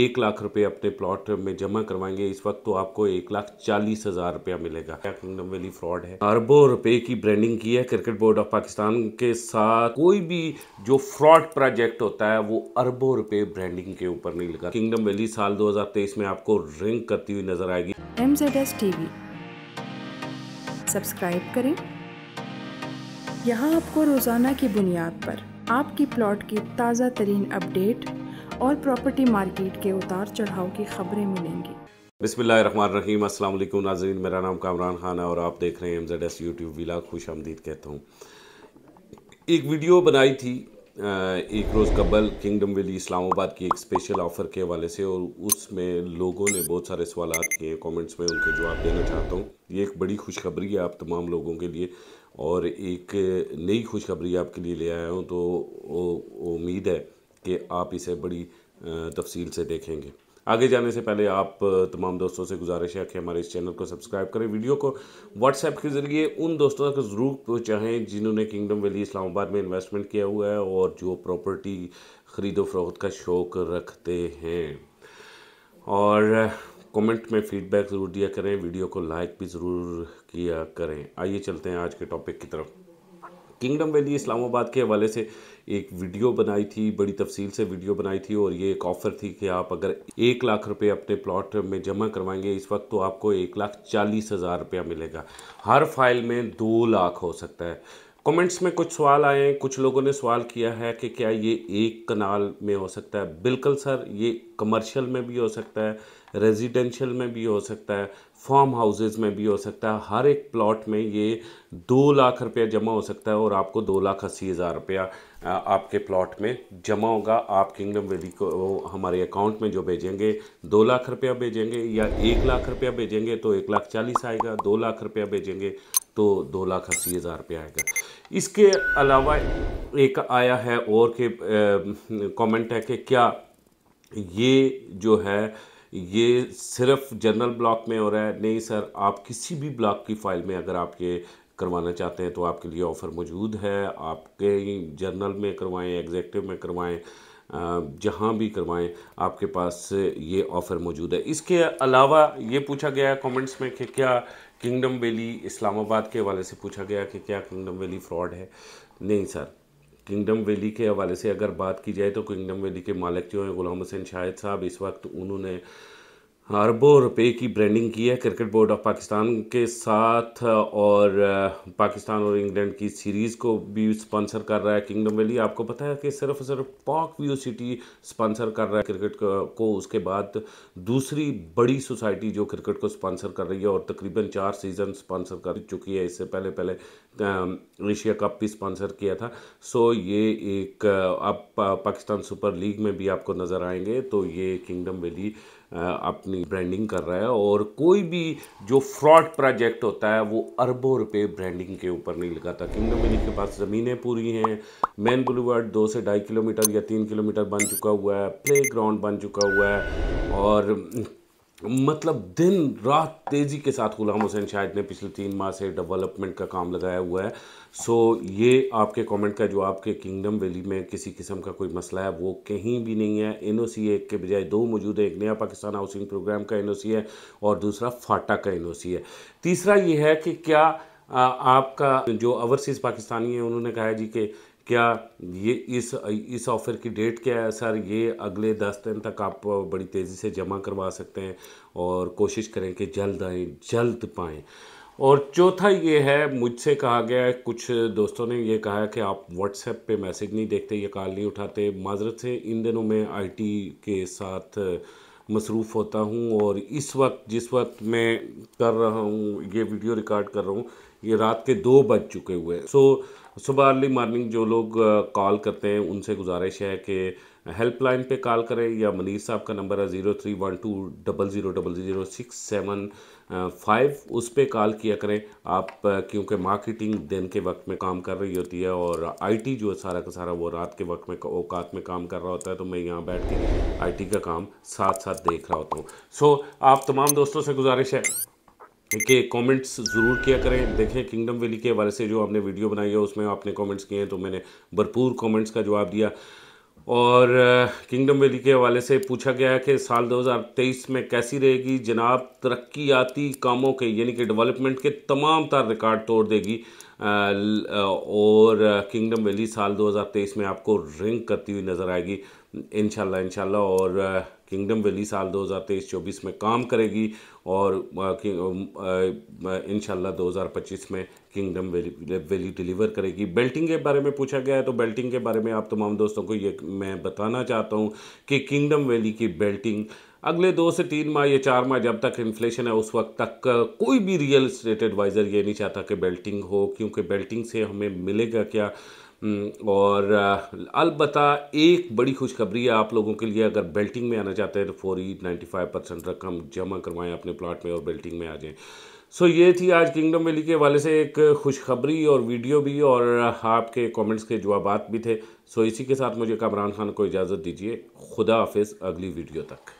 एक लाख रुपए अपने प्लॉट में जमा करवाएंगे इस वक्त तो आपको एक लाख चालीस हज़ार रुपया मिलेगा किंगडम वैली फ्रॉड है अरबों रुपए की ब्रांडिंग की है क्रिकेट बोर्ड ऑफ पाकिस्तान के साथ कोई भी जो फ्रॉड प्रोजेक्ट होता है वो अरबों रुपए ब्रांडिंग के ऊपर नहीं लगा किंगडम वैली साल 2023 में आपको रिंग करती हुई नजर आएगी M Z S TV subscribe करें यहाँ आपको रोजाना की बुनियाद पर आपकी प्लॉट की ताज़ा तरीन अपडेट और प्रॉपर्टी मार्केट के उतार चढ़ाव की खबरें मिलेंगी बिसमीम अल्लाम नाजीन मेरा नाम कामरान खान है और आप देख रहे हैं एमजेड एस यूट्यूब विला खुश आमदीद कहता हूँ एक वीडियो बनाई थी एक रोज़ कबल किंगडम वैली इस्लामाबाद की एक स्पेशल ऑफ़र के हवाले से और उसमें लोगों ने बहुत सारे सवाल किए कमेंट्स में उनके जवाब देना चाहता हूँ ये एक बड़ी खुशखबरी है आप तमाम लोगों के लिए और एक नई खुशखबरी आपके लिए ले आया हूँ तो उम्मीद है कि आप इसे बड़ी तफसील से देखेंगे आगे जाने से पहले आप तमाम दोस्तों से गुजारिश है कि हमारे इस चैनल को सब्सक्राइब करें वीडियो को व्हाट्सएप के ज़रिए उन दोस्तों तक ज़रूर पहुँचाएँ जिन्होंने किंगडम वैली इस्लामाबाद में इन्वेस्टमेंट किया हुआ है और जो प्रॉपर्टी ख़रीदो फरोख्त का शौक़ रखते हैं और कमेंट में फ़ीडबैक ज़रूर दिया करें वीडियो को लाइक भी ज़रूर किया करें आइए चलते हैं आज के टॉपिक की तरफ किंगडम वैली इस्लामाबाद के हवाले से एक वीडियो बनाई थी बड़ी तफसील से वीडियो बनाई थी और ये एक ऑफ़र थी कि आप अगर एक लाख रुपए अपने प्लॉट में जमा करवाएंगे इस वक्त तो आपको एक लाख चालीस हज़ार रुपया मिलेगा हर फाइल में दो लाख हो सकता है कमेंट्स में कुछ सवाल आए हैं कुछ लोगों ने सवाल किया है कि क्या ये एक कनाल में हो सकता है बिल्कुल सर ये कमर्शियल में भी हो सकता है रेजिडेंशियल में भी हो सकता है फॉर्म हाउसेज में भी हो सकता है हर एक प्लॉट में ये दो लाख रुपया जमा हो सकता है और आपको दो लाख अस्सी हज़ार रुपया आपके प्लॉट में जमा होगा आप किंगडम वैली को हमारे अकाउंट में जो भेजेंगे दो लाख रुपया भेजेंगे या एक लाख रुपया भेजेंगे तो एक लाख चालीस आएगा दो लाख रुपया भेजेंगे तो दो लाख अस्सी हज़ार रुपया आएगा इसके अलावा एक आया है और के कमेंट है कि क्या ये जो है ये सिर्फ जनरल ब्लॉक में हो रहा है नहीं सर आप किसी भी ब्लॉक की फ़ाइल में अगर आप ये करवाना चाहते हैं तो आपके लिए ऑफ़र मौजूद है आप कहीं जर्नल में करवाएं एग्जेक्टिव में करवाएं जहाँ भी करवाएं आपके पास ये ऑफ़र मौजूद है इसके अलावा ये पूछा गया है कमेंट्स में कि क्या किंगडम वैली इस्लामाबाद के हवाले से पूछा गया कि क्या किंगडम वैली फ्रॉड है नहीं सर किंगडम वैली के हवाले से अगर बात की जाए तो किंगडम वैली के मालिक जो हैं गुलाम हुसैन शाहिद साहब इस वक्त उन्होंने अरबों रुपए की ब्रांडिंग की है क्रिकेट बोर्ड ऑफ पाकिस्तान के साथ और पाकिस्तान और इंग्लैंड की सीरीज़ को भी स्पॉन्सर कर रहा है किंगडम वैली आपको पता है कि सिर्फ सिर्फ पॉक व्यू सिटी स्पॉन्सर कर रहा है क्रिकेट को उसके बाद दूसरी बड़ी सोसाइटी जो क्रिकेट को स्पॉन्सर कर रही है और तकरीबन चार सीज़न स्पॉन्सर कर चुकी है इससे पहले पहले एशिया कप भी स्पॉन्सर किया था सो ये एक अब पाकिस्तान सुपर लीग में भी आपको नज़र आएंगे तो ये किंगडम वैली अपनी ब्रांडिंग कर रहा है और कोई भी जो फ्रॉड प्रोजेक्ट होता है वो अरबों रुपए ब्रांडिंग के ऊपर नहीं लगाता किंगडम मिनी के पास ज़मीनें पूरी हैं मेन बुलवर्ड दो से ढाई किलोमीटर या तीन किलोमीटर बन चुका हुआ है प्ले ग्राउंड बन चुका हुआ है और मतलब दिन रात तेज़ी के साथ गुलाम हुसैन शाहिद ने पिछले तीन माह से डेवलपमेंट का काम लगाया हुआ है सो so, ये आपके कमेंट का जो आपके किंगडम वैली में किसी किस्म का कोई मसला है वो कहीं भी नहीं है एन एक के बजाय दो मौजूद है एक नया पाकिस्तान हाउसिंग प्रोग्राम का एन है और दूसरा फाटा का एन है तीसरा ये है कि क्या आपका जो ओवरसीज़ पाकिस्तानी है उन्होंने कहा है जी कि क्या ये इस इस ऑफ़र की डेट क्या है सर ये अगले दस दिन तक आप बड़ी तेज़ी से जमा करवा सकते हैं और कोशिश करें कि जल्द आए जल्द पाएँ और चौथा ये है मुझसे कहा गया है कुछ दोस्तों ने ये कहा है कि आप व्हाट्सएप पे मैसेज नहीं देखते ये कॉल नहीं उठाते माजरत से इन दिनों में आईटी के साथ मसरूफ़ होता हूँ और इस वक्त जिस वक्त मैं कर रहा हूँ ये वीडियो रिकॉर्ड कर रहा हूँ ये रात के दो बज चुके हुए सो सुबह अर्ली मॉर्निंग जो लोग कॉल uh, करते हैं उनसे गुजारिश है कि हेल्पलाइन पे कॉल करें या मनीष साहब का नंबर है zero three one two double zero double zero six seven five उस पर कॉल किया करें आप uh, क्योंकि मार्केटिंग दिन के वक्त में काम कर रही होती है और आईटी जो है सारा का सारा वो रात के वक्त में औकात में काम कर रहा होता है तो मैं यहाँ बैठ के आई का काम साथ साथ देख रहा होता हूँ सो so, आप तमाम दोस्तों से गुजारिश है के कमेंट्स ज़रूर किया करें देखें किंगडम वैली के हवाले से जो आपने वीडियो बनाई है उसमें आपने कमेंट्स किए हैं तो मैंने भरपूर कमेंट्स का जवाब दिया और किंगडम वैली के हवाले से पूछा गया है कि साल 2023 में कैसी रहेगी जनाब तरक्याती कामों के यानी कि डेवलपमेंट के तमाम तार रिकॉर्ड तोड़ देगी और किंगडम वैली साल दो में आपको रिंग करती हुई नज़र आएगी इनशाला इनशाला और किंगडम वैली साल 2023-24 में काम करेगी और इनशाला 2025 में किंगडम वैली वैली डिलीवर करेगी बेल्टिंग के बारे में पूछा गया है तो बेल्टिंग के बारे में आप तमाम दोस्तों को ये मैं बताना चाहता हूँ कि किंगडम वैली की बेल्टिंग अगले दो से तीन माह या चार माह जब तक इन्फ्लेशन है उस वक्त तक कोई भी रियल स्टेट एडवाइज़र ये नहीं चाहता कि बेल्टिंग हो क्योंकि बेल्टिंग से हमें मिलेगा क्या हम्म, और अलबत् एक बड़ी खुशखबरी है आप लोगों के लिए अगर बेल्टिंग में आना चाहते हैं तो नाइन्टी फाइव परसेंट रकम जमा करवाएं अपने प्लाट में और बेल्टिंग में आ जाएं सो ये थी आज किंगडम वैली के हवाले से एक खुशखबरी और वीडियो भी और आपके कमेंट्स के जवाब भी थे सो इसी के साथ मुझे कामरान खान को इजाज़त दीजिए खुदा हाफिज़ अगली वीडियो तक